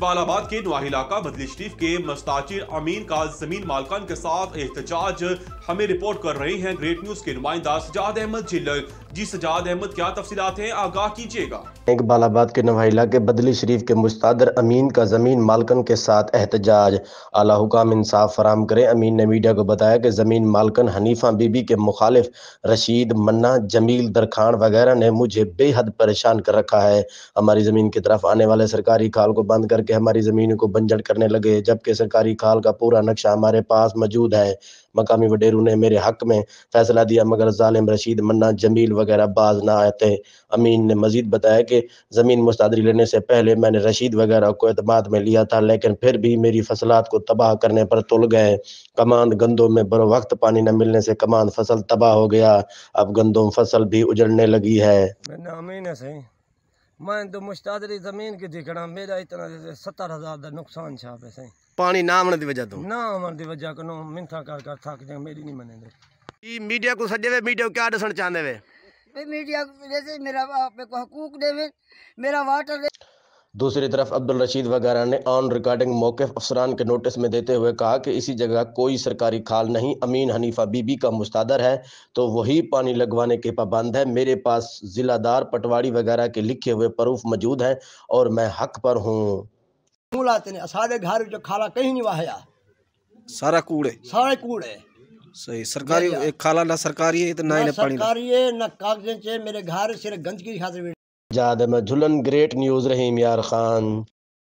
इकबालाबाद के नवाही इलाका बदली शरीफ के मस्ताचिर अमीन का जमीन मालकान के साथ एहतजाज हमें रिपोर्ट कर रहे हैं ग्रेट न्यूज के नुमाइंदा सजाद अहमद झिल्लर जी सजाद अहमद क्या तफसीत है आगाह कीजिएगा इकबालाबाद के नवाही इलाके बदली शरीफ के मुस्तादर अमीन का जमीन मालकन के साथ एहतजाज आला हुकाम इंसाफ फराम करें अमीन ने मीडिया को बताया कि जमीन मालकन हनीफा बीबी के मुखालिफ रशीद मन्ना जमील दरखान वगैरह ने मुझे बेहद परेशान कर रखा है हमारी जमीन की तरफ आने वाले सरकारी खाल को बंद करके के हमारी ज़मीन को बंजर करने लगे जबकि सरकारी खाल का पूरा नक्शा हमारे पास मौजूद है मकामी वडेरू ने मेरे हक में फैसला दिया मगर ालिम रशीद मन्ना जमील वगैरह बाज ना आए थे अमीन ने मजीद बताया कि ज़मीन मुस्तादरी लेने से पहले मैंने रशीद वगैरह को अतमाद में लिया था लेकिन फिर भी मेरी फसलात को तबाह करने पर तुल गए कमांद गंदों में बर वक्त पानी न मिलने से कमांद फसल तबाह हो गया अब गंदम फसल भी उजड़ने लगी है मैं तो मुश्तादरी जमीन की दिखना मेरा इतना सत्तर हजार का नुकसान छा पे सही पानी ना आने की वजह तो ना आने की वजह को मिन्था कर कर थक जाए मेरी नहीं मने मीडिया को सजे मीडिया को क्या दसन चाहते वे मीडिया जैसे मेरा हकूक देवे मेरा वाटर दूसरी तरफ अब्दुल रशीद वगैरह ने ऑन रिकॉर्डिंग मौके अफसरान के नोटिस में देते हुए कहा कि इसी जगह कोई सरकारी खाल नहीं अमीन हनीफा बीबी का मुस्तादर है तो वही पानी लगवाने के पाबंद है मेरे पास जिलादार पटवारी वगैरह के लिखे हुए प्रूफ मौजूद हैं और मैं हक पर हूँ घर जो खाला कहीं नहीं वाहया सारा कूड़े सारे कूड़े सही सरकारी खाला ना सरकारी है तो ना, ना सरकारी है ना कागजें मेरे घर सिर्फ गंदगी जादम झुलन ग्रेट न्यूज़ रहीम यार ख़ान